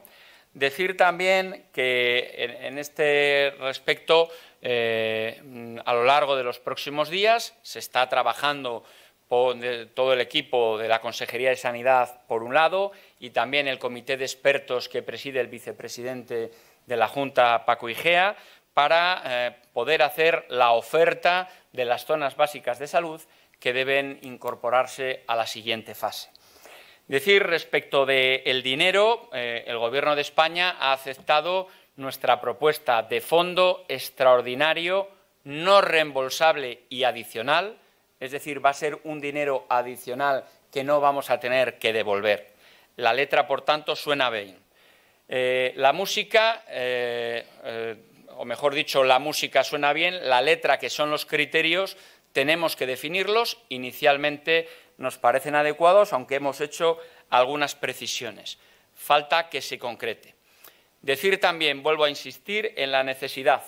Decir también que en, este respecto eh, a lo largo de los próximos días. Se está trabajando por todo el equipo de la Consejería de Sanidad, por un lado, y también el comité de expertos que preside el vicepresidente de la Junta, Paco Igea, para eh, poder hacer la oferta de las zonas básicas de salud que deben incorporarse a la siguiente fase. Decir respecto del dinero, eh, el Gobierno de España ha aceptado nuestra propuesta de fondo extraordinario, no reembolsable y adicional, es decir, va a ser un dinero adicional que no vamos a tener que devolver. La letra, por tanto, suena bien. Eh, la música, eh, eh, o mejor dicho, la música suena bien, la letra, que son los criterios, tenemos que definirlos. Inicialmente nos parecen adecuados, aunque hemos hecho algunas precisiones. Falta que se concrete. Decir también, vuelvo a insistir, en la necesidad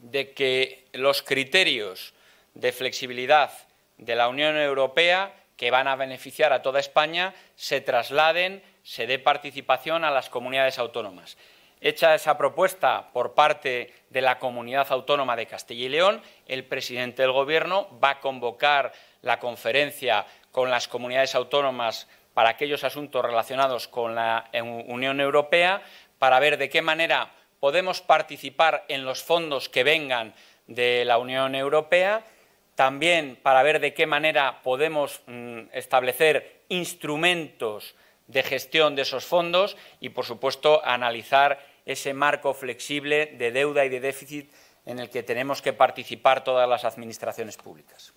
de que los criterios de flexibilidad de la Unión Europea que van a beneficiar a toda España se trasladen, se dé participación a las comunidades autónomas. Hecha esa propuesta por parte de la Comunidad Autónoma de Castilla y León, el presidente del Gobierno va a convocar la conferencia con las comunidades autónomas para aquellos asuntos relacionados con la Unión Europea, para ver de qué manera podemos participar en los fondos que vengan de la Unión Europea, también para ver de qué manera podemos mm, establecer instrumentos de gestión de esos fondos y, por supuesto, analizar ese marco flexible de deuda y de déficit en el que tenemos que participar todas las administraciones públicas.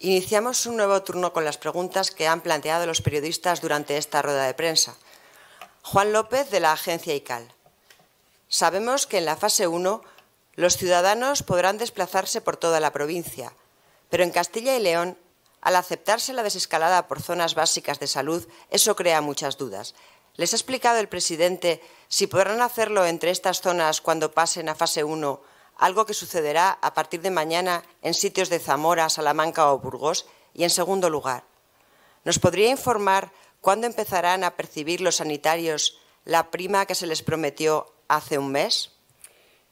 Iniciamos un nuevo turno con las preguntas que han planteado los periodistas durante esta rueda de prensa. Juan López, de la agencia ICAL. Sabemos que en la fase 1 los ciudadanos podrán desplazarse por toda la provincia, pero en Castilla y León, al aceptarse la desescalada por zonas básicas de salud, eso crea muchas dudas. ¿Les ha explicado el presidente si podrán hacerlo entre estas zonas cuando pasen a fase 1 algo que sucederá a partir de mañana en sitios de Zamora, Salamanca o Burgos. Y en segundo lugar, ¿nos podría informar cuándo empezarán a percibir los sanitarios la prima que se les prometió hace un mes?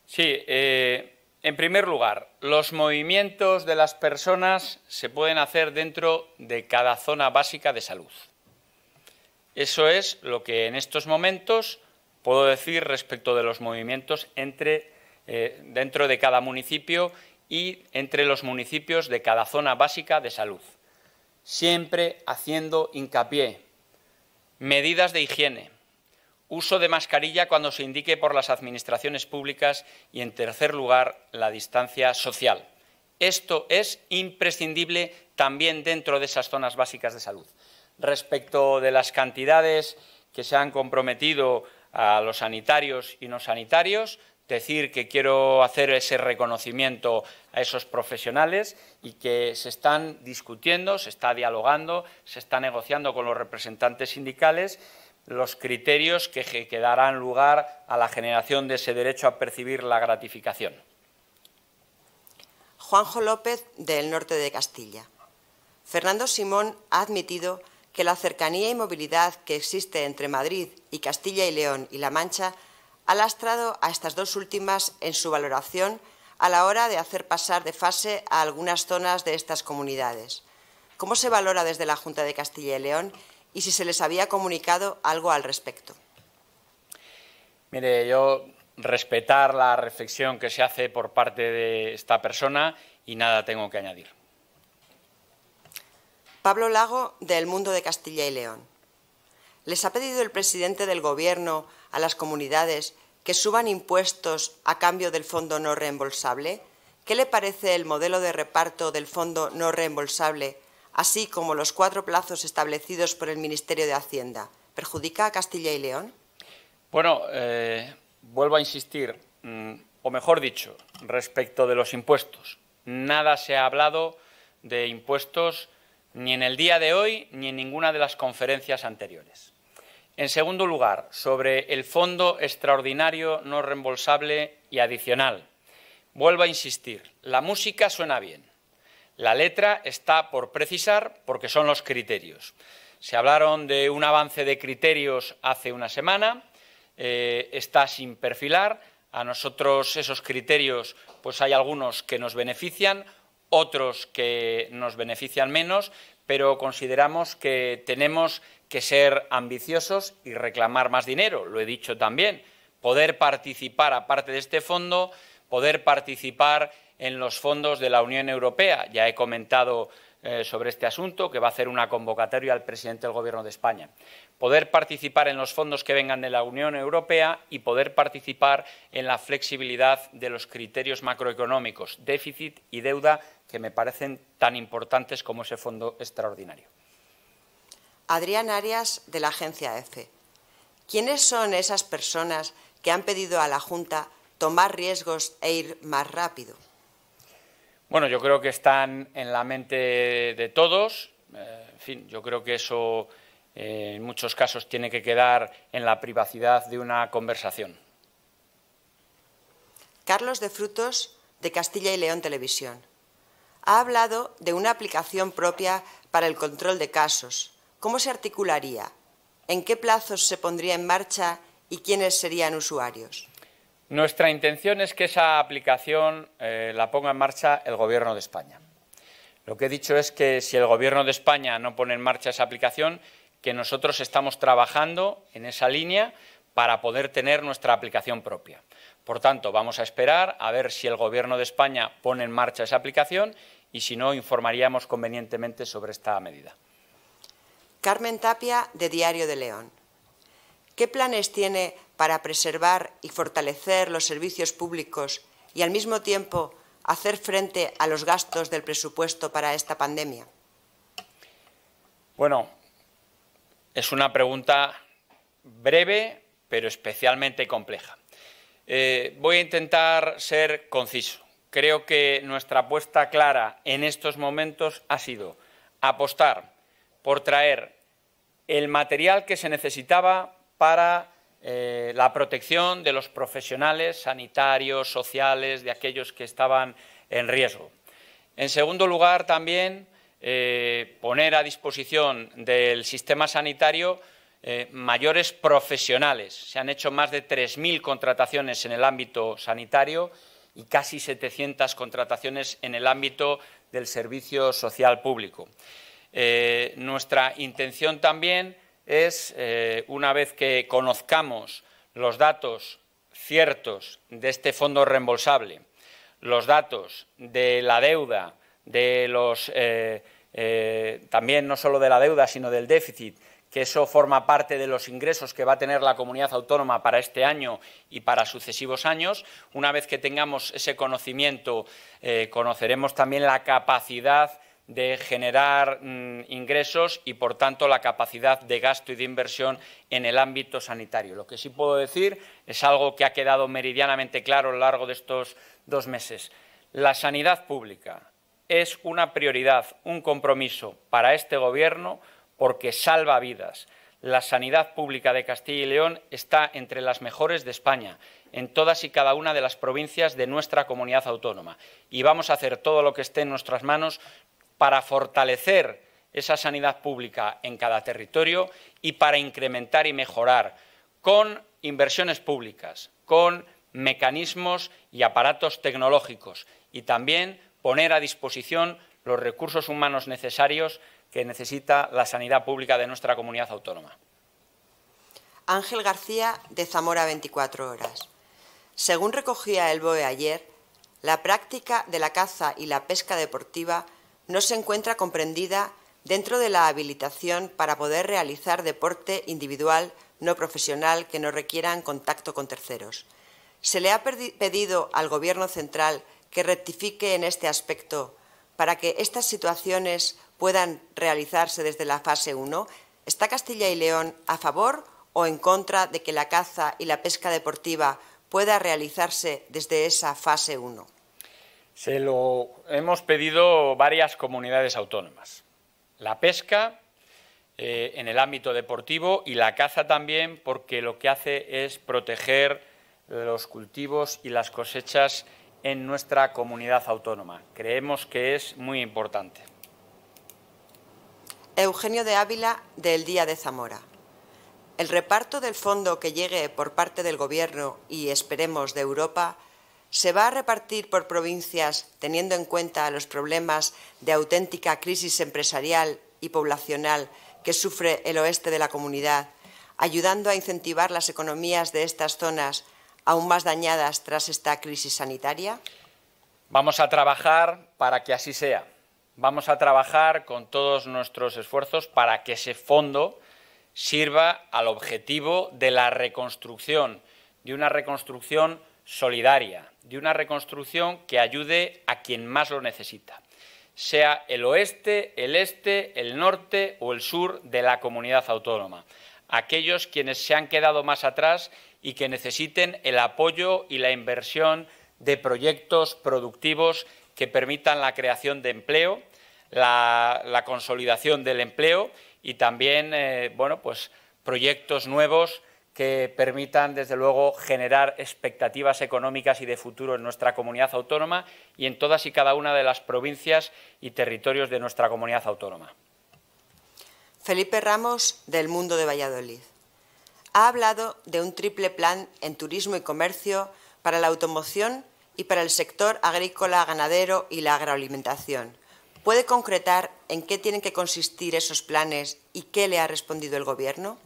Sí, eh, en primer lugar, los movimientos de las personas se pueden hacer dentro de cada zona básica de salud. Eso es lo que en estos momentos puedo decir respecto de los movimientos entre eh, dentro de cada municipio y entre los municipios de cada zona básica de salud. Siempre haciendo hincapié. Medidas de higiene. Uso de mascarilla cuando se indique por las administraciones públicas y, en tercer lugar, la distancia social. Esto es imprescindible también dentro de esas zonas básicas de salud. Respecto de las cantidades que se han comprometido a los sanitarios y no sanitarios, decir que quiero hacer ese reconocimiento a esos profesionales y que se están discutiendo, se está dialogando, se está negociando con los representantes sindicales los criterios que, que darán lugar a la generación de ese derecho a percibir la gratificación. Juanjo López, del norte de Castilla. Fernando Simón ha admitido que la cercanía y movilidad que existe entre Madrid y Castilla y León y La Mancha ha lastrado a estas dos últimas en su valoración a la hora de hacer pasar de fase a algunas zonas de estas comunidades. ¿Cómo se valora desde la Junta de Castilla y León y si se les había comunicado algo al respecto? Mire, yo respetar la reflexión que se hace por parte de esta persona y nada tengo que añadir. Pablo Lago, del Mundo de Castilla y León. ¿Les ha pedido el presidente del Gobierno a las comunidades que suban impuestos a cambio del fondo no reembolsable? ¿Qué le parece el modelo de reparto del fondo no reembolsable, así como los cuatro plazos establecidos por el Ministerio de Hacienda? ¿Perjudica a Castilla y León? Bueno, eh, vuelvo a insistir, mm, o mejor dicho, respecto de los impuestos. Nada se ha hablado de impuestos ni en el día de hoy ni en ninguna de las conferencias anteriores. En segundo lugar, sobre el fondo extraordinario no reembolsable y adicional. Vuelvo a insistir, la música suena bien. La letra está por precisar porque son los criterios. Se hablaron de un avance de criterios hace una semana, eh, está sin perfilar. A nosotros esos criterios, pues hay algunos que nos benefician, otros que nos benefician menos, pero consideramos que tenemos que ser ambiciosos y reclamar más dinero, lo he dicho también, poder participar, aparte de este fondo, poder participar en los fondos de la Unión Europea. Ya he comentado eh, sobre este asunto, que va a hacer una convocatoria al presidente del Gobierno de España. Poder participar en los fondos que vengan de la Unión Europea y poder participar en la flexibilidad de los criterios macroeconómicos, déficit y deuda que me parecen tan importantes como ese fondo extraordinario. Adrián Arias, de la agencia EFE. ¿Quiénes son esas personas que han pedido a la Junta tomar riesgos e ir más rápido? Bueno, yo creo que están en la mente de todos. Eh, en fin, yo creo que eso eh, en muchos casos tiene que quedar en la privacidad de una conversación. Carlos de Frutos, de Castilla y León Televisión ha hablado de una aplicación propia para el control de casos. ¿Cómo se articularía? ¿En qué plazos se pondría en marcha y quiénes serían usuarios? Nuestra intención es que esa aplicación eh, la ponga en marcha el Gobierno de España. Lo que he dicho es que si el Gobierno de España no pone en marcha esa aplicación, que nosotros estamos trabajando en esa línea para poder tener nuestra aplicación propia. Por tanto, vamos a esperar a ver si el Gobierno de España pone en marcha esa aplicación y si no, informaríamos convenientemente sobre esta medida. Carmen Tapia, de Diario de León. ¿Qué planes tiene para preservar y fortalecer los servicios públicos y al mismo tiempo hacer frente a los gastos del presupuesto para esta pandemia? Bueno, es una pregunta breve, pero especialmente compleja. Eh, voy a intentar ser conciso creo que nuestra apuesta clara en estos momentos ha sido apostar por traer el material que se necesitaba para eh, la protección de los profesionales sanitarios, sociales, de aquellos que estaban en riesgo. En segundo lugar, también eh, poner a disposición del sistema sanitario eh, mayores profesionales. Se han hecho más de 3.000 contrataciones en el ámbito sanitario y casi 700 contrataciones en el ámbito del servicio social público. Eh, nuestra intención también es, eh, una vez que conozcamos los datos ciertos de este fondo reembolsable, los datos de la deuda, de los, eh, también no solo de la deuda, sino del déficit, que eso forma parte de los ingresos que va a tener la comunidad autónoma para este año y para sucesivos años. Una vez que tengamos ese conocimiento, eh, conoceremos también la capacidad de generar mm, ingresos y, por tanto, la capacidad de gasto y de inversión en el ámbito sanitario. Lo que sí puedo decir es algo que ha quedado meridianamente claro a lo largo de estos dos meses. La sanidad pública es una prioridad, un compromiso para este Gobierno porque salva vidas. La sanidad pública de Castilla y León está entre las mejores de España, en todas y cada una de las provincias de nuestra comunidad autónoma. Y vamos a hacer todo lo que esté en nuestras manos para fortalecer esa sanidad pública en cada territorio y para incrementar y mejorar con inversiones públicas, con mecanismos y aparatos tecnológicos y también poner a disposición los recursos humanos necesarios que necesita la sanidad pública de nuestra comunidad autónoma. Ángel García, de Zamora 24 Horas. Según recogía el BOE ayer, la práctica de la caza y la pesca deportiva no se encuentra comprendida dentro de la habilitación para poder realizar deporte individual no profesional que no requieran contacto con terceros. Se le ha pedido al Gobierno central que rectifique en este aspecto para que estas situaciones puedan realizarse desde la fase 1? ¿Está Castilla y León a favor o en contra de que la caza y la pesca deportiva puedan realizarse desde esa fase 1? Se lo hemos pedido varias comunidades autónomas. La pesca eh, en el ámbito deportivo y la caza también, porque lo que hace es proteger los cultivos y las cosechas en nuestra comunidad autónoma. Creemos que es muy importante. Eugenio de Ávila del Día de Zamora. El reparto del fondo que llegue por parte del Gobierno y esperemos de Europa se va a repartir por provincias teniendo en cuenta los problemas de auténtica crisis empresarial y poblacional que sufre el oeste de la comunidad, ayudando a incentivar las economías de estas zonas aún más dañadas tras esta crisis sanitaria? Vamos a trabajar para que así sea vamos a trabajar con todos nuestros esfuerzos para que ese fondo sirva al objetivo de la reconstrucción, de una reconstrucción solidaria, de una reconstrucción que ayude a quien más lo necesita, sea el oeste, el este, el norte o el sur de la comunidad autónoma, aquellos quienes se han quedado más atrás y que necesiten el apoyo y la inversión de proyectos productivos que permitan la creación de empleo, la, consolidación del empleo y también eh, bueno, pues, proyectos nuevos que permitan, desde luego, generar expectativas económicas y de futuro en nuestra comunidad autónoma y en todas y cada una de las provincias y territorios de nuestra comunidad autónoma. Felipe Ramos, del Mundo de Valladolid. Ha hablado de un triple plan en turismo y comercio para la automoción y para el sector agrícola, ganadero y la agroalimentación. ¿Puede concretar en qué tienen que consistir esos planes y qué le ha respondido el Gobierno?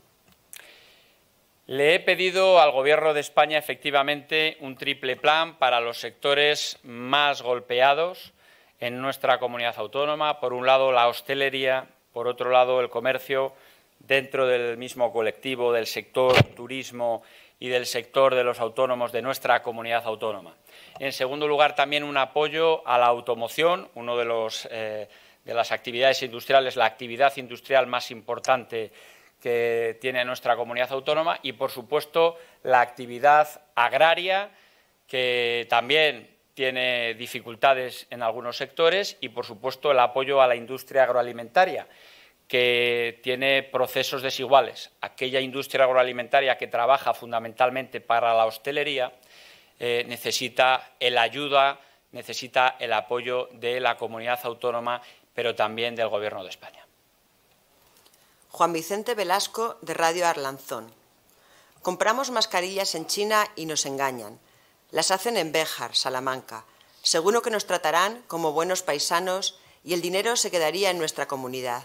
Le he pedido al Gobierno de España efectivamente un triple plan para los sectores más golpeados en nuestra comunidad autónoma. Por un lado, la hostelería, por otro lado, el comercio dentro del mismo colectivo del sector turismo y del sector de los autónomos de nuestra comunidad autónoma. En segundo lugar, también un apoyo a la automoción, uno eh, de las actividades industriales, la actividad industrial más importante que tiene nuestra comunidad autónoma y, por supuesto, la actividad agraria, que también tiene dificultades en algunos sectores y, por supuesto, el apoyo a la industria agroalimentaria, que tiene procesos desiguales, aquella industria agroalimentaria que trabaja fundamentalmente para la hostelería, eh, necesita la ayuda, necesita el apoyo de la comunidad autónoma, pero también del Gobierno de España. Juan Vicente Velasco, de Radio Arlanzón. Compramos mascarillas en China y nos engañan. Las hacen en Béjar, Salamanca. Seguro que nos tratarán como buenos paisanos y el dinero se quedaría en nuestra comunidad.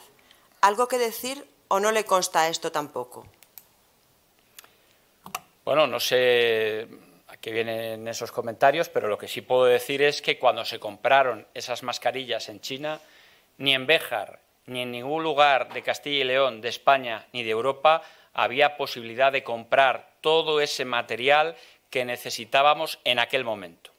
¿Algo que decir o no le consta esto tampoco? Bueno, no sé a qué vienen esos comentarios, pero lo que sí puedo decir es que cuando se compraron esas mascarillas en China, ni en Béjar, ni en ningún lugar de Castilla y León, de España, ni de Europa, había posibilidad de comprar todo ese material que necesitábamos en aquel momento.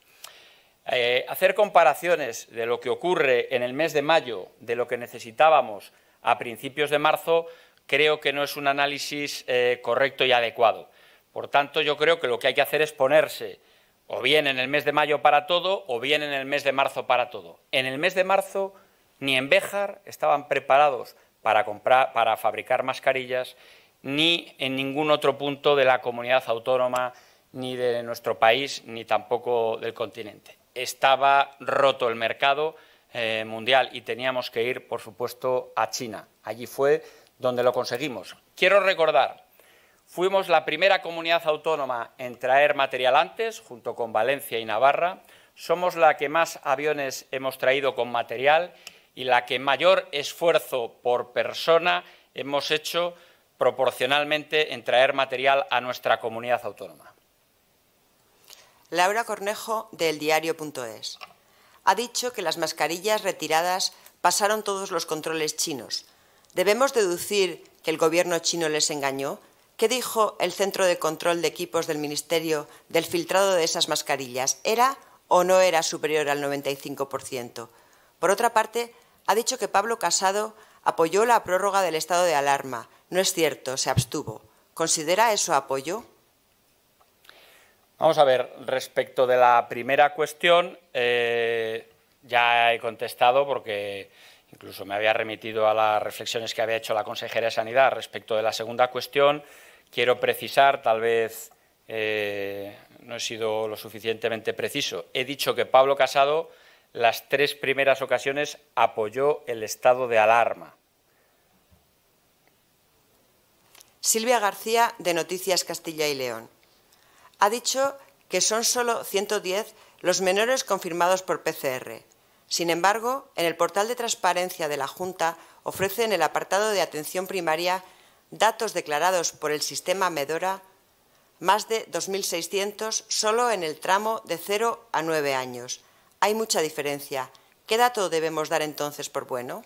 Eh, hacer comparaciones de lo que ocurre en el mes de mayo, de lo que necesitábamos a principios de marzo, creo que no es un análisis eh, correcto y adecuado. Por tanto, yo creo que lo que hay que hacer es ponerse o bien en el mes de mayo para todo o bien en el mes de marzo para todo. En el mes de marzo ni en Béjar estaban preparados para, comprar, para fabricar mascarillas ni en ningún otro punto de la comunidad autónoma ni de nuestro país ni tampoco del continente. Estaba roto el mercado eh, mundial y teníamos que ir, por supuesto, a China. Allí fue donde lo conseguimos. Quiero recordar, fuimos la primera comunidad autónoma en traer material antes, junto con Valencia y Navarra. Somos la que más aviones hemos traído con material y la que mayor esfuerzo por persona hemos hecho proporcionalmente en traer material a nuestra comunidad autónoma. Laura Cornejo, del diario.es ha dicho que las mascarillas retiradas pasaron todos los controles chinos. ¿Debemos deducir que el gobierno chino les engañó? ¿Qué dijo el Centro de Control de Equipos del Ministerio del filtrado de esas mascarillas? ¿Era o no era superior al 95%? Por otra parte, ha dicho que Pablo Casado apoyó la prórroga del estado de alarma. No es cierto, se abstuvo. ¿Considera eso apoyo? Vamos a ver, respecto de la primera cuestión, eh, ya he contestado porque incluso me había remitido a las reflexiones que había hecho la consejera de Sanidad. Respecto de la segunda cuestión, quiero precisar, tal vez eh, no he sido lo suficientemente preciso, he dicho que Pablo Casado las tres primeras ocasiones apoyó el estado de alarma. Silvia García, de Noticias Castilla y León ha dicho que son solo 110 los menores confirmados por PCR. Sin embargo, en el portal de transparencia de la Junta ofrece en el apartado de atención primaria datos declarados por el sistema Medora, más de 2.600 solo en el tramo de 0 a 9 años. Hay mucha diferencia. ¿Qué dato debemos dar entonces por bueno?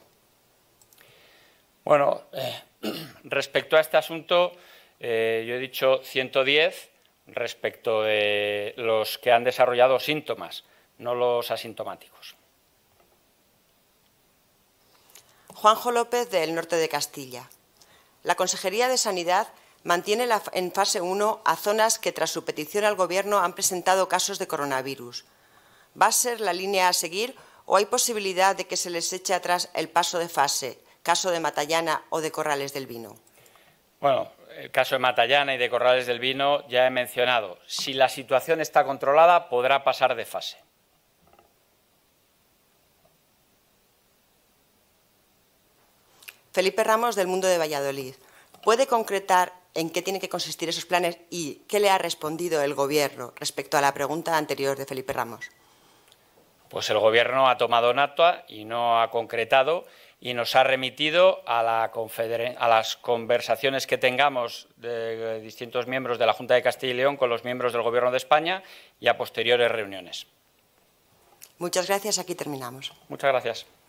Bueno, eh, respecto a este asunto, eh, yo he dicho 110 respecto de los que han desarrollado síntomas, no los asintomáticos. Juanjo López, del norte de Castilla. La Consejería de Sanidad mantiene en fase 1 a zonas que tras su petición al Gobierno han presentado casos de coronavirus. ¿Va a ser la línea a seguir o hay posibilidad de que se les eche atrás el paso de fase, caso de Matallana o de Corrales del Vino? Bueno, el caso de Matallana y de Corrales del Vino ya he mencionado. Si la situación está controlada, podrá pasar de fase. Felipe Ramos, del Mundo de Valladolid. ¿Puede concretar en qué tienen que consistir esos planes y qué le ha respondido el Gobierno respecto a la pregunta anterior de Felipe Ramos? Pues el Gobierno ha tomado nota y no ha concretado y nos ha remitido a, a las conversaciones que tengamos de, distintos miembros de la Junta de Castilla y León con los miembros del Gobierno de España y a posteriores reuniones. Muchas gracias. Aquí terminamos. Muchas gracias.